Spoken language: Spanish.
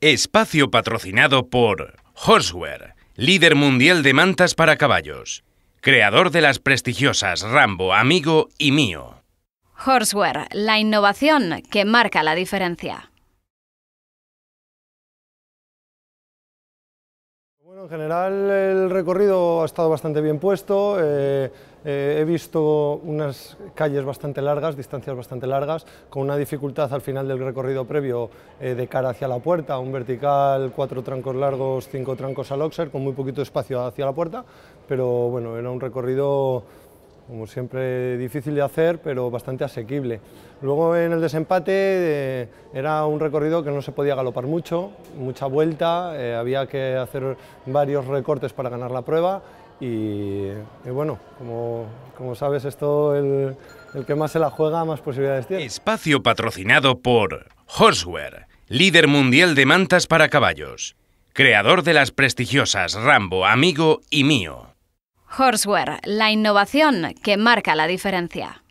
Espacio patrocinado por Horseware, líder mundial de mantas para caballos, creador de las prestigiosas Rambo, Amigo y Mío. Horseware, la innovación que marca la diferencia. Bueno, en general el recorrido ha estado bastante bien puesto. Eh, eh, he visto unas calles bastante largas, distancias bastante largas, con una dificultad al final del recorrido previo eh, de cara hacia la puerta, un vertical, cuatro trancos largos, cinco trancos al Oxer, con muy poquito espacio hacia la puerta, pero bueno, era un recorrido como siempre difícil de hacer, pero bastante asequible. Luego en el desempate eh, era un recorrido que no se podía galopar mucho, mucha vuelta, eh, había que hacer varios recortes para ganar la prueba y, bueno, como, como, sabes, esto el, el que más se la juega, más posibilidades tiene. Espacio patrocinado por Horseware, líder mundial de mantas para caballos, creador de las prestigiosas Rambo, Amigo y Mío. Horseware, la innovación que marca la diferencia.